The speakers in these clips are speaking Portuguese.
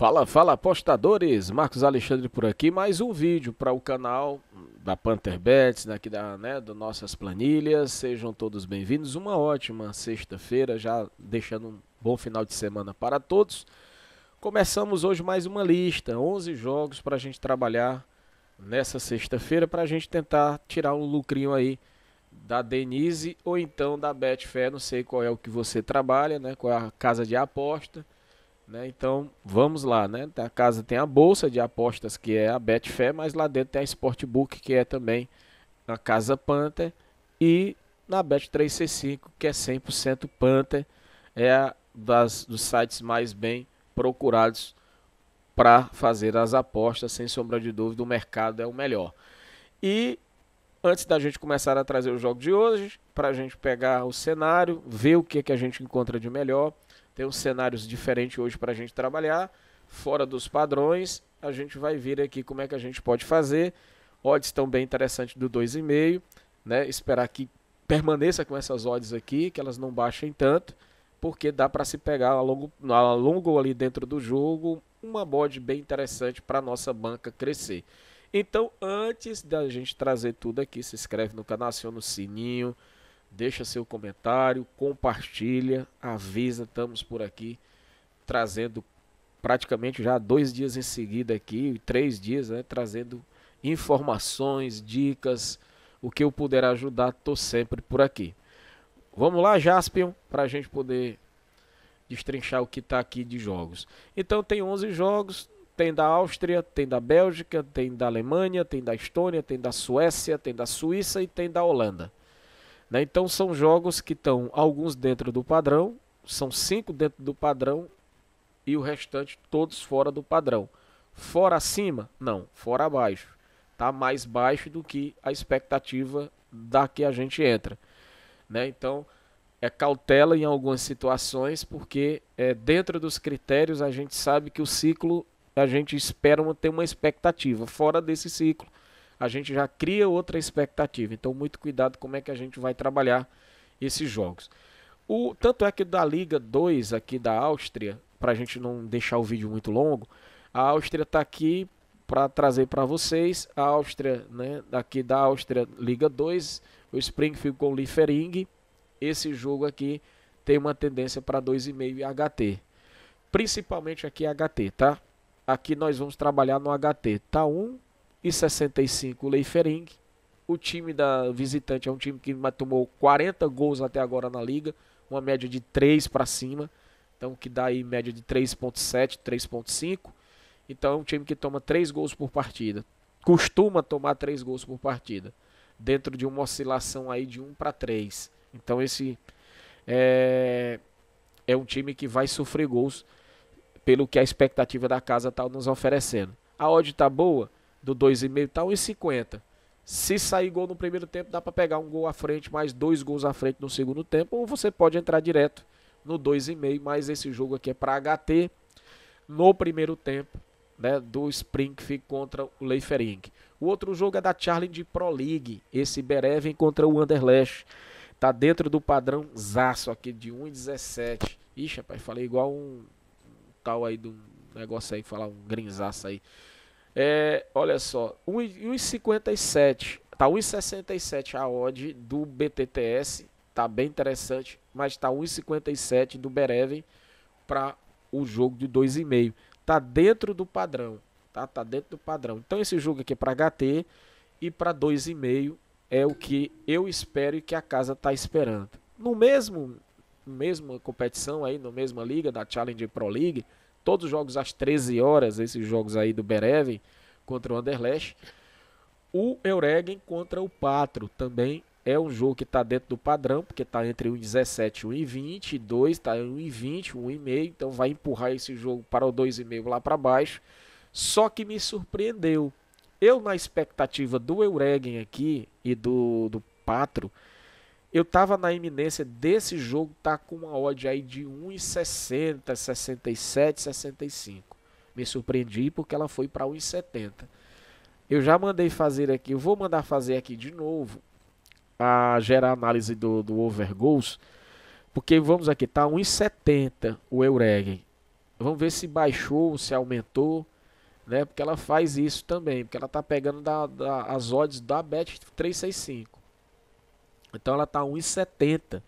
Fala, fala apostadores, Marcos Alexandre por aqui, mais um vídeo para o canal da Panther Bets, daqui né, da, né, do nossas planilhas, sejam todos bem-vindos, uma ótima sexta-feira, já deixando um bom final de semana para todos. Começamos hoje mais uma lista, 11 jogos para a gente trabalhar nessa sexta-feira, para a gente tentar tirar um lucrinho aí da Denise ou então da Betfair, não sei qual é o que você trabalha, né, qual é a casa de aposta, né? Então, vamos lá, né? A casa tem a bolsa de apostas que é a Betfair, mas lá dentro tem a Sportbook que é também a Casa Panther e na Bet365 que é 100% Panther, é das dos sites mais bem procurados para fazer as apostas, sem sombra de dúvida, o mercado é o melhor. E antes da gente começar a trazer o jogo de hoje, para a gente pegar o cenário, ver o que, que a gente encontra de melhor, tem uns cenários diferentes hoje para a gente trabalhar, fora dos padrões. A gente vai ver aqui como é que a gente pode fazer. Odds estão bem interessantes do 2,5, né? Esperar que permaneça com essas odds aqui, que elas não baixem tanto, porque dá para se pegar a longo, a longo ali dentro do jogo uma bode bem interessante para nossa banca crescer. Então, antes da gente trazer tudo aqui, se inscreve no canal, aciona o sininho, deixa seu comentário, compartilha, avisa, estamos por aqui trazendo praticamente já dois dias em seguida aqui, três dias, né, trazendo informações, dicas, o que eu puder ajudar, tô sempre por aqui. Vamos lá, Jaspion, para a gente poder destrinchar o que está aqui de jogos. Então tem 11 jogos, tem da Áustria, tem da Bélgica, tem da Alemanha, tem da Estônia, tem da Suécia, tem da Suíça e tem da Holanda. Né? Então são jogos que estão alguns dentro do padrão, são cinco dentro do padrão e o restante todos fora do padrão. Fora acima? Não, fora abaixo. Tá mais baixo do que a expectativa da que a gente entra. Né? Então é cautela em algumas situações, porque é, dentro dos critérios a gente sabe que o ciclo a gente espera ter uma expectativa. Fora desse ciclo, a gente já cria outra expectativa. Então, muito cuidado como é que a gente vai trabalhar esses jogos. O, tanto é que da Liga 2 aqui da Áustria, para a gente não deixar o vídeo muito longo, a Áustria está aqui para trazer para vocês. A Áustria, né, aqui da Áustria, Liga 2, o Springfield com o Liefering. Esse jogo aqui tem uma tendência para 2,5 HT. Principalmente aqui HT, tá? Aqui nós vamos trabalhar no HT. Tá 1, um, e 65 o Leifering. O time da visitante é um time que tomou 40 gols até agora na liga, uma média de 3 para cima, então que dá aí média de 3.7, 3.5. Então é um time que toma 3 gols por partida. Costuma tomar 3 gols por partida, dentro de uma oscilação aí de 1 para 3. Então esse é, é um time que vai sofrer gols pelo que a expectativa da casa está nos oferecendo. A odd está boa? do 2,5 tá 1,50. Se sair gol no primeiro tempo, dá para pegar um gol à frente, mais dois gols à frente no segundo tempo, ou você pode entrar direto no 2,5, mas esse jogo aqui é para HT no primeiro tempo, né, do Springfield contra o Leifering. O outro jogo é da Charlie Pro League, esse Bereven contra o Anderlecht. Tá dentro do padrão zaço aqui de 1,17. Ixi, rapaz, falei igual um, tal aí do negócio aí, falar um grinzaço aí. É, olha só, 1,57. Tá 1,67 a odd do BTTS. Tá bem interessante, mas tá 1,57 do Bereven para o jogo de 2,5. Tá dentro do padrão, tá? Tá dentro do padrão. Então esse jogo aqui é para HT e para 2,5 é o que eu espero e que a casa tá esperando. No mesmo mesma competição aí, na mesma liga da Challenge Pro League, todos os jogos às 13 horas, esses jogos aí do Berev contra o Anderlecht. O Euregen contra o Patro também é um jogo que está dentro do padrão, porque está entre 1,17 e 1,20, 2 está em 1,20, 1,5, então vai empurrar esse jogo para o 2,5 lá para baixo. Só que me surpreendeu. Eu, na expectativa do Euregen aqui e do, do Patro, eu tava na iminência desse jogo tá com uma odd aí de 1,60, 67, 65. Me surpreendi porque ela foi para 1,70. Eu já mandei fazer aqui, eu vou mandar fazer aqui de novo a gerar análise do, do over goals, porque vamos aqui, tá 1,70 o Euregen. Vamos ver se baixou, se aumentou, né? Porque ela faz isso também, porque ela tá pegando da, da, as odds da Bet 365. Então ela tá 1,70.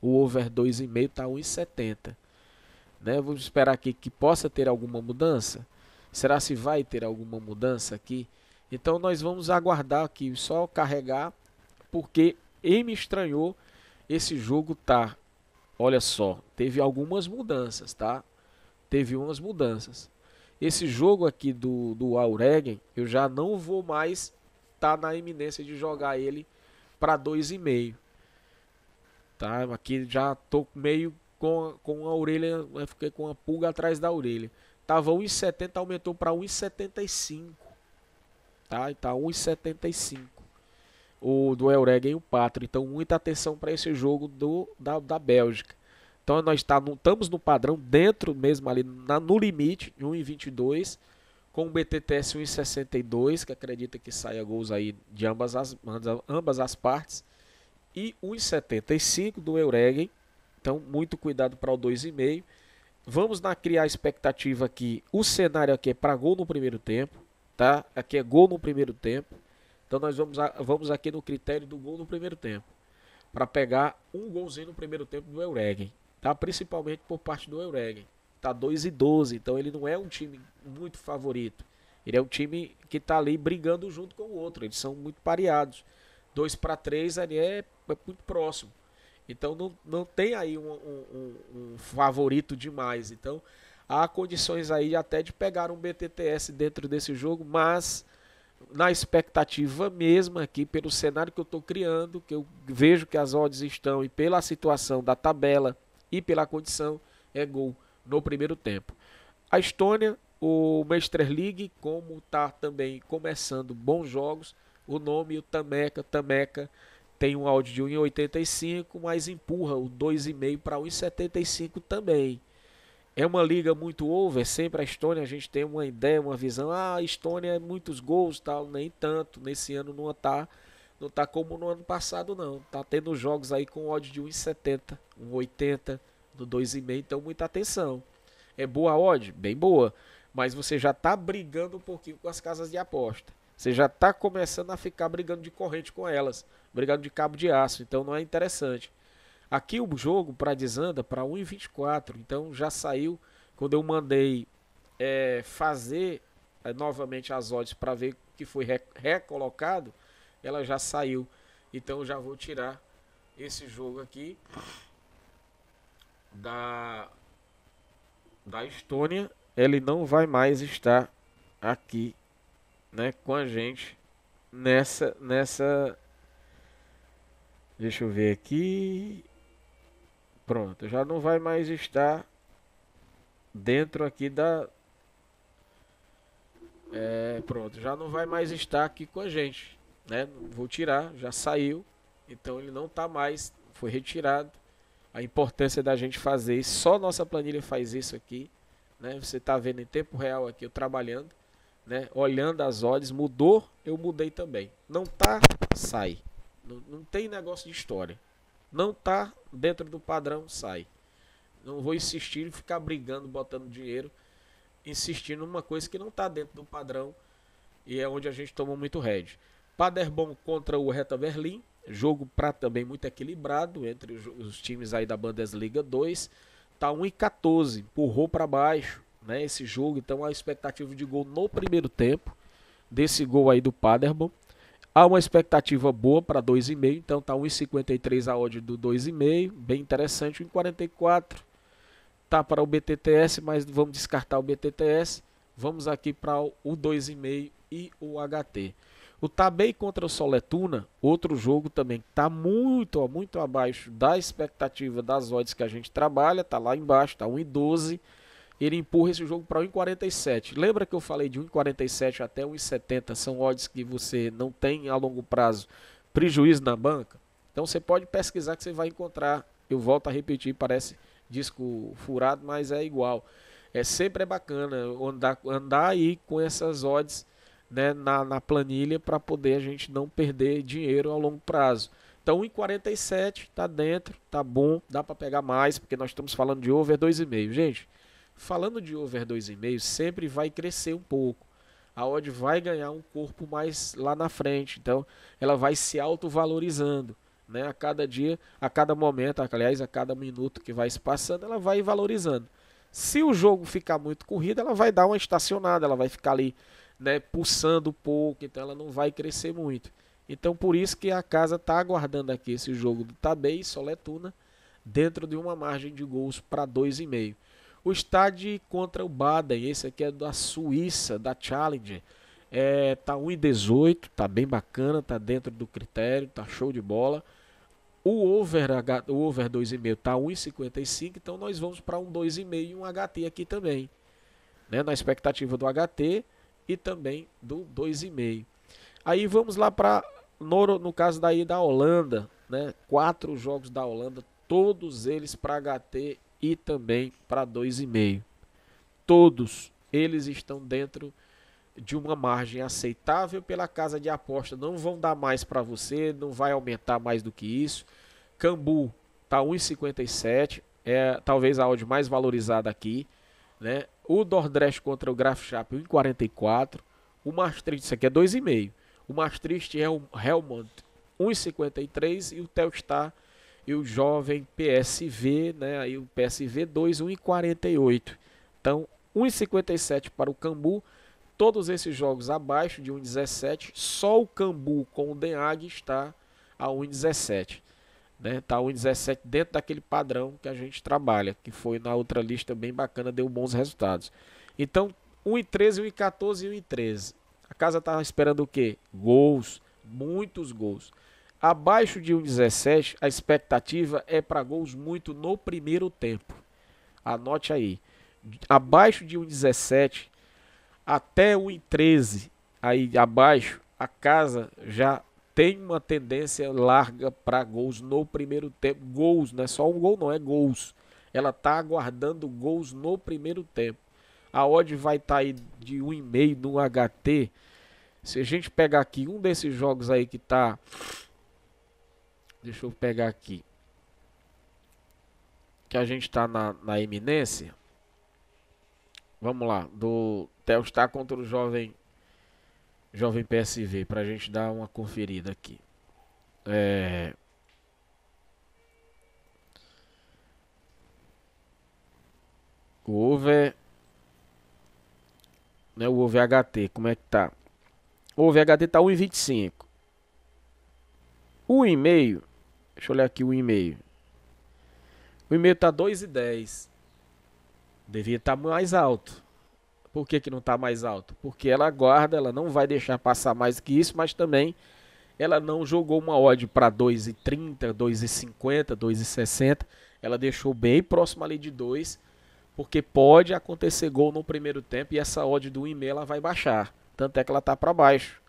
O over 2,5 tá 1,70. Né? Vamos esperar aqui que possa ter alguma mudança. Será se vai ter alguma mudança aqui? Então nós vamos aguardar aqui, só carregar, porque e me estranhou esse jogo tá. Olha só, teve algumas mudanças, tá? Teve umas mudanças. Esse jogo aqui do, do Auregen, eu já não vou mais estar tá na iminência de jogar ele para 2,5. Tá? Aqui já tô meio com, com a orelha, fiquei com a pulga atrás da orelha. Tava 1,70, aumentou para 1,75. Tá? E tá 1,75 o do Eureg e o Patro. Então, muita atenção para esse jogo do, da, da Bélgica. Então, nós tá, estamos no padrão, dentro mesmo ali, na, no limite, 1,22 com o BTTS 1,62, que acredita que saia gols aí de ambas as, ambas as partes, e 1,75 do Euregen. Então, muito cuidado para o 2,5. Vamos na criar a expectativa aqui. O cenário aqui é para gol no primeiro tempo, tá? Aqui é gol no primeiro tempo. Então, nós vamos, vamos aqui no critério do gol no primeiro tempo, para pegar um golzinho no primeiro tempo do Euregen, tá? Principalmente por parte do Euregen tá 2 e 12, então ele não é um time muito favorito. Ele é um time que tá ali brigando junto com o outro, eles são muito pareados. 2 para 3 ali é, é, muito próximo. Então não, não tem aí um, um, um favorito demais. Então há condições aí até de pegar um BTTS dentro desse jogo, mas na expectativa mesma aqui, pelo cenário que eu estou criando, que eu vejo que as odds estão e pela situação da tabela e pela condição, é gol no primeiro tempo. A Estônia, o Meister League, como está também começando bons jogos, o nome o Tameca, Tameca tem um áudio de 1,85, mas empurra o 2,5 para 1,75 também. É uma liga muito over, sempre a Estônia a gente tem uma ideia, uma visão, ah, a Estônia é muitos gols, tal, nem tanto, nesse ano não está não tá como no ano passado não, tá tendo jogos aí com odds de 1,70, 1,80, no 2,5, então muita atenção. É boa a odd? Bem boa. Mas você já está brigando um pouquinho com as casas de aposta. Você já está começando a ficar brigando de corrente com elas. Brigando de cabo de aço. Então não é interessante. Aqui o jogo para desanda para 1,24. Então já saiu quando eu mandei é, fazer é, novamente as odds para ver que foi recolocado. Ela já saiu. Então já vou tirar esse jogo aqui da, da Estônia, ele não vai mais estar aqui né, com a gente nessa, nessa. Deixa eu ver aqui. Pronto, já não vai mais estar dentro aqui da. É, pronto, já não vai mais estar aqui com a gente. Né? Vou tirar, já saiu. Então ele não está mais, foi retirado a importância da gente fazer isso. Só nossa planilha faz isso aqui. Né? Você está vendo em tempo real aqui eu trabalhando, né? olhando as odds. Mudou, eu mudei também. Não tá, sai. Não, não tem negócio de história. Não tá dentro do padrão, sai. Não vou insistir em ficar brigando, botando dinheiro, insistindo numa coisa que não está dentro do padrão e é onde a gente tomou muito red Paderborn contra o reta Berlim, Jogo para também muito equilibrado entre os times aí da Bundesliga 2. Tá 1 e 14, empurrou para baixo, né, esse jogo, então a expectativa de gol no primeiro tempo desse gol aí do Paderborn. Há uma expectativa boa para 2,5, então tá 1,53 a odd do 2,5, bem interessante, 1,44 tá para o BTTS, mas vamos descartar o BTTS. Vamos aqui para o 2,5 e o HT. O Tabei contra o Soletuna, outro jogo também que está muito, muito abaixo da expectativa das odds que a gente trabalha, está lá embaixo, está 1,12. Ele empurra esse jogo para 1,47. Lembra que eu falei de 1,47 até 1,70 são odds que você não tem a longo prazo prejuízo na banca? Então você pode pesquisar que você vai encontrar. Eu volto a repetir, parece disco furado, mas é igual. É sempre é bacana andar, andar aí com essas odds né, na, na planilha para poder a gente não perder dinheiro a longo prazo. Então 1,47 tá dentro, tá bom, dá para pegar mais, porque nós estamos falando de over 2,5. Gente, falando de over 2,5, sempre vai crescer um pouco. A odd vai ganhar um corpo mais lá na frente, então ela vai se autovalorizando, né? A cada dia, a cada momento, aliás, a cada minuto que vai se passando, ela vai valorizando. Se o jogo ficar muito corrido, ela vai dar uma estacionada, ela vai ficar ali né, pulsando pouco, então ela não vai crescer muito. Então por isso que a casa está aguardando aqui esse jogo do Tabei e Soletuna dentro de uma margem de gols para 2,5. O estádio contra o Baden, esse aqui é da Suíça, da Challenger. É, tá 1,18, tá bem bacana, tá dentro do critério, tá show de bola. O over, o over 2,5 tá 1,55, então nós vamos para um 2,5 e um HT aqui também. Né? Na expectativa do HT, e também do 2,5. Aí vamos lá para, no, no caso daí da Holanda, né? Quatro jogos da Holanda, todos eles para HT e também para 2,5. Todos eles estão dentro de uma margem aceitável pela casa de aposta. Não vão dar mais para você, não vai aumentar mais do que isso. Cambu tá 1,57, é talvez a odd mais valorizada aqui, né? O Dordrecht contra o Graf Schaap, 1,44. O Maastricht, isso aqui é 2,5. O Maastricht é o Helmond, 1,53. E o Telstar e o jovem PSV, né? Aí o PSV 2, 1,48. Então, 1,57 para o Cambu. Todos esses jogos abaixo de 1,17. Só o Cambu com o Haag está a 1,17 né? Tá 1,17 dentro daquele padrão que a gente trabalha, que foi na outra lista bem bacana, deu bons resultados. Então, 1,13, 1,14 e 1,13. A casa tá esperando o quê? Gols, muitos gols. Abaixo de 1,17, a expectativa é para gols muito no primeiro tempo. Anote aí. Abaixo de 1,17 até 1,13, aí abaixo, a casa já tem uma tendência larga para gols no primeiro tempo. Gols, não é só um gol, não, é gols. Ela tá aguardando gols no primeiro tempo. A odd vai estar tá aí de 1,5 no HT. Se a gente pegar aqui um desses jogos aí que tá Deixa eu pegar aqui. Que a gente tá na, na iminência. Vamos lá, do Telstar contra o jovem Jovem PSV, para a gente dar uma conferida aqui. É... O over, é, né, o OVHT, é como é que tá? O OVHT é tá 1,25. O e-mail, deixa eu olhar aqui o e-mail. O e-mail tá 2,10. Devia estar tá mais alto. Por que, que não está mais alto? Porque ela aguarda, ela não vai deixar passar mais que isso, mas também ela não jogou uma odd para 2,30, 2,50, 2,60. Ela deixou bem próximo ali de 2, porque pode acontecer gol no primeiro tempo e essa odd do 1,5 ela vai baixar. Tanto é que ela está para baixo.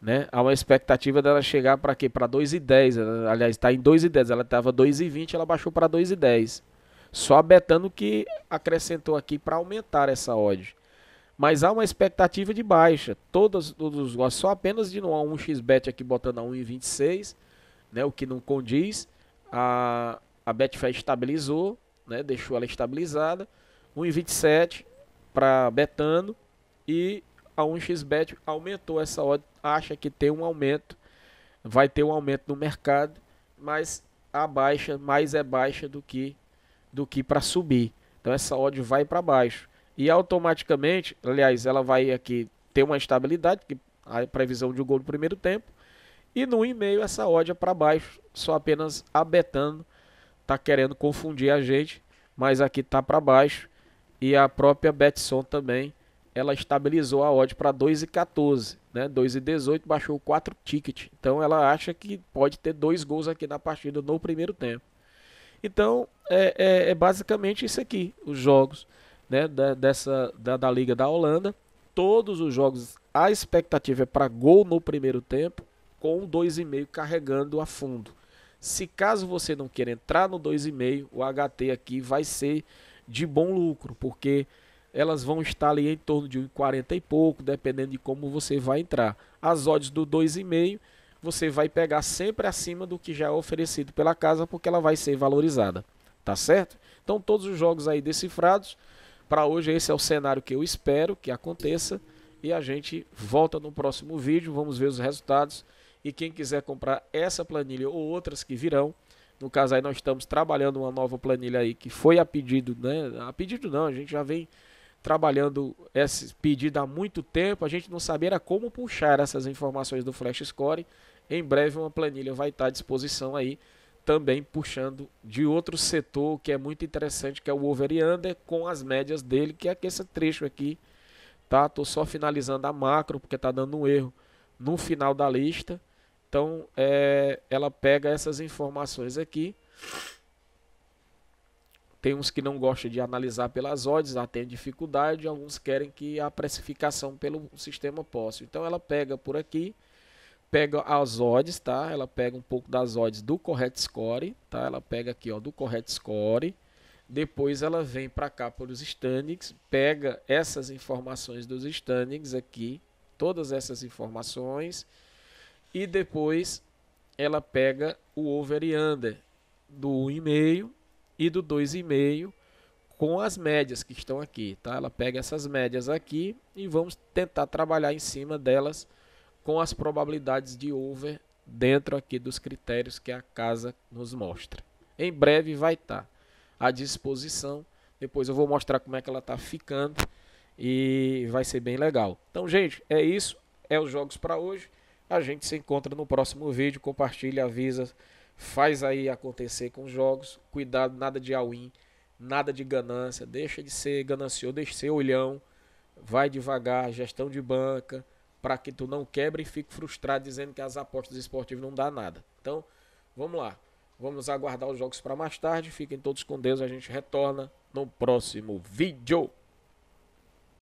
Né? Há uma expectativa dela chegar para quê? Para 2,10. Aliás, está em 2,10. Ela estava 2,20, ela baixou para 2,10. Só a Betano que acrescentou aqui para aumentar essa odd mas há uma expectativa de baixa. todos os negócios, só apenas de não há um XBet aqui botando a 1,26, né, o que não condiz. A, a Betfair estabilizou, né, deixou ela estabilizada. 1,27 para Betano e a 1xBet aumentou essa odd, acha que tem um aumento, vai ter um aumento no mercado, mas a baixa mais é baixa do que do que para subir. Então essa odd vai para baixo. E automaticamente, aliás, ela vai aqui ter uma estabilidade, que a previsão de um gol no primeiro tempo. E no e-mail essa ódia é para baixo, só apenas abetando, tá querendo confundir a gente, mas aqui tá para baixo. E a própria Betson também, ela estabilizou a odd para 2,14, né? 2,18 baixou 4 ticket. Então ela acha que pode ter dois gols aqui na partida no primeiro tempo. Então é, é, é basicamente isso aqui, os jogos né, da, dessa, da, da Liga da Holanda. Todos os jogos, a expectativa é para gol no primeiro tempo, com 2,5 carregando a fundo. Se caso você não queira entrar no 2,5, o HT aqui vai ser de bom lucro, porque elas vão estar ali em torno de 1,40 e pouco, dependendo de como você vai entrar. As odds do 2,5 você vai pegar sempre acima do que já é oferecido pela casa, porque ela vai ser valorizada, tá certo? Então todos os jogos aí decifrados, para hoje, esse é o cenário que eu espero que aconteça. E a gente volta no próximo vídeo. Vamos ver os resultados. E quem quiser comprar essa planilha ou outras que virão, no caso aí nós estamos trabalhando uma nova planilha aí que foi a pedido, né? A pedido não, a gente já vem trabalhando esse pedido há muito tempo. A gente não sabia era como puxar essas informações do Flash Score. Em breve uma planilha vai estar à disposição aí também puxando de outro setor que é muito interessante, que é o over e under, com as médias dele, que é esse trecho aqui, tá? Tô só finalizando a macro, porque tá dando um erro no final da lista. Então, é, ela pega essas informações aqui. Tem uns que não gostam de analisar pelas odds, ah, tem dificuldade, alguns querem que a precificação pelo sistema possa. Então, ela pega por aqui pega as odds, tá? Ela pega um pouco das odds do correct score, tá? Ela pega aqui, ó, do correct score. Depois ela vem para cá para os standings, pega essas informações dos standings aqui, todas essas informações, e depois ela pega o over e under do 1,5 e do 2,5 com as médias que estão aqui, tá? Ela pega essas médias aqui e vamos tentar trabalhar em cima delas com as probabilidades de over dentro aqui dos critérios que a casa nos mostra. Em breve vai estar tá à disposição. Depois eu vou mostrar como é que ela está ficando e vai ser bem legal. Então, gente, é isso. É os jogos para hoje. A gente se encontra no próximo vídeo. Compartilha, avisa, faz aí acontecer com os jogos. Cuidado, nada de all-in, nada de ganância. Deixa de ser ganancioso, deixa de ser olhão. Vai devagar, gestão de banca para que tu não quebre e fique frustrado dizendo que as apostas esportivas não dá nada. Então, vamos lá. Vamos aguardar os jogos para mais tarde. Fiquem todos com Deus. A gente retorna no próximo vídeo.